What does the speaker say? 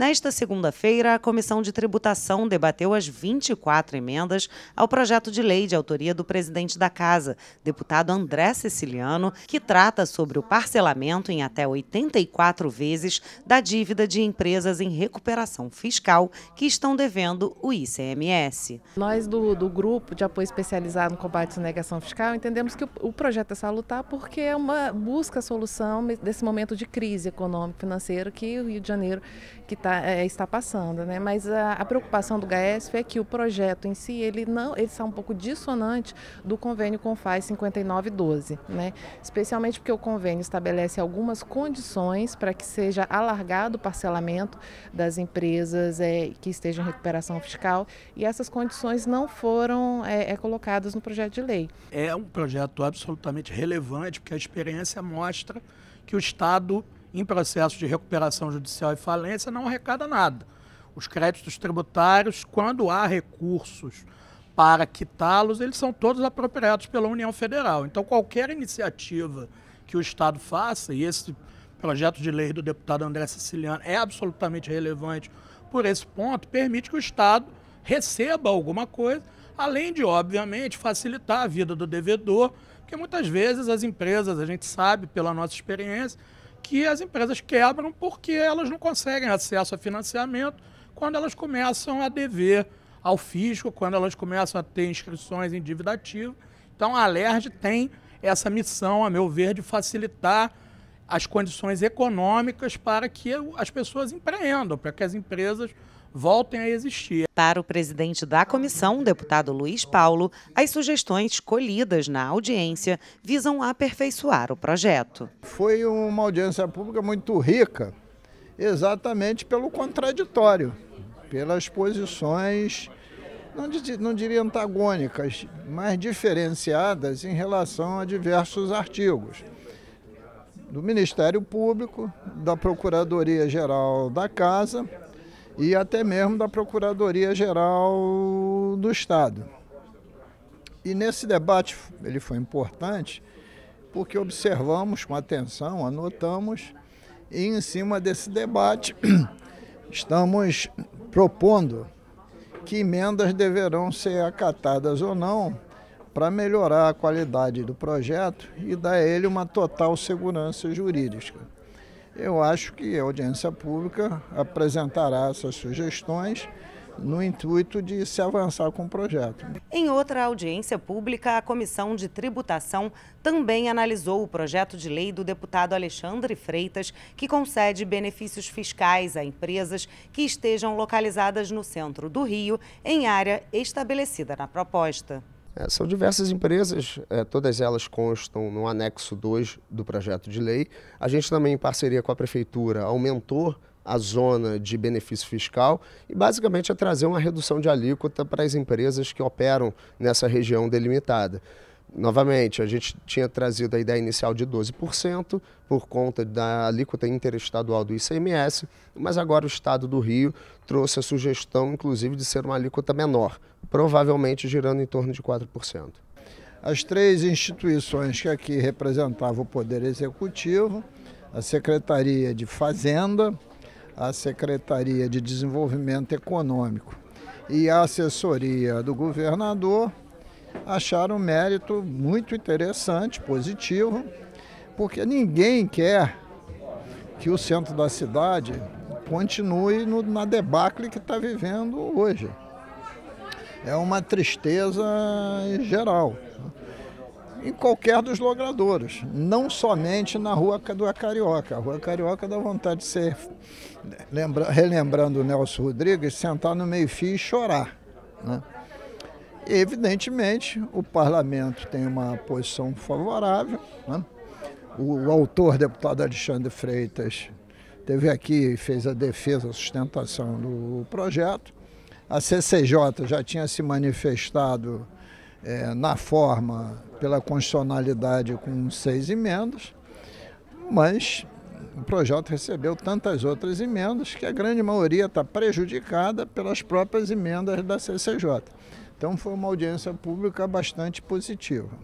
Nesta segunda-feira, a Comissão de Tributação debateu as 24 emendas ao projeto de lei de autoria do presidente da Casa, deputado André Ceciliano, que trata sobre o parcelamento em até 84 vezes da dívida de empresas em recuperação fiscal que estão devendo o ICMS. Nós, do, do Grupo de Apoio Especializado no Combate à negação Fiscal, entendemos que o, o projeto é salutar porque é uma busca solução desse momento de crise econômico-financeiro que o Rio de Janeiro que está Tá, é, está passando, né? Mas a, a, preocupação do GAESF é que o projeto em si ele não, ele está um pouco dissonante do convênio com FAS 5912, né? Especialmente porque o convênio estabelece algumas condições para que seja alargado o parcelamento das empresas é, que estejam em recuperação fiscal e essas condições não foram é, é colocadas no projeto de lei. É um projeto absolutamente relevante porque a experiência mostra que o Estado em processo de recuperação judicial e falência não arrecada nada. Os créditos tributários, quando há recursos para quitá-los, eles são todos apropriados pela União Federal. Então, qualquer iniciativa que o Estado faça, e esse projeto de lei do deputado André Siciliano é absolutamente relevante por esse ponto, permite que o Estado receba alguma coisa, além de, obviamente, facilitar a vida do devedor, porque muitas vezes as empresas, a gente sabe pela nossa experiência, que as empresas quebram porque elas não conseguem acesso a financiamento quando elas começam a dever ao fisco, quando elas começam a ter inscrições em dívida ativa. Então a Alerj tem essa missão, a meu ver, de facilitar as condições econômicas para que as pessoas empreendam, para que as empresas voltem a existir. Para o presidente da comissão, deputado Luiz Paulo, as sugestões colhidas na audiência visam aperfeiçoar o projeto. Foi uma audiência pública muito rica, exatamente pelo contraditório, pelas posições, não, não diria antagônicas, mas diferenciadas em relação a diversos artigos do Ministério Público, da Procuradoria Geral da Casa e até mesmo da Procuradoria Geral do Estado. E nesse debate ele foi importante porque observamos com atenção, anotamos e em cima desse debate estamos propondo que emendas deverão ser acatadas ou não para melhorar a qualidade do projeto e dar a ele uma total segurança jurídica. Eu acho que a audiência pública apresentará essas sugestões no intuito de se avançar com o projeto. Em outra audiência pública, a Comissão de Tributação também analisou o projeto de lei do deputado Alexandre Freitas, que concede benefícios fiscais a empresas que estejam localizadas no centro do Rio, em área estabelecida na proposta. É, são diversas empresas, é, todas elas constam no anexo 2 do projeto de lei. A gente também, em parceria com a prefeitura, aumentou a zona de benefício fiscal e basicamente é trazer uma redução de alíquota para as empresas que operam nessa região delimitada novamente, a gente tinha trazido a ideia inicial de 12% por conta da alíquota interestadual do ICMS, mas agora o Estado do Rio trouxe a sugestão, inclusive, de ser uma alíquota menor, provavelmente girando em torno de 4%. As três instituições que aqui representavam o Poder Executivo, a Secretaria de Fazenda, a Secretaria de Desenvolvimento Econômico e a assessoria do governador acharam um mérito muito interessante, positivo, porque ninguém quer que o centro da cidade continue no, na debacle que está vivendo hoje. É uma tristeza geral né? em qualquer dos logradouros, não somente na Rua do Carioca. A Rua Carioca dá vontade de ser, lembra, relembrando o Nelson Rodrigues, sentar no meio-fio e chorar. Né? Evidentemente, o parlamento tem uma posição favorável. Né? O, o autor, deputado Alexandre Freitas, teve aqui e fez a defesa, a sustentação do projeto. A CCJ já tinha se manifestado é, na forma pela constitucionalidade com seis emendas, mas o projeto recebeu tantas outras emendas que a grande maioria está prejudicada pelas próprias emendas da CCJ. Então foi uma audiência pública bastante positiva.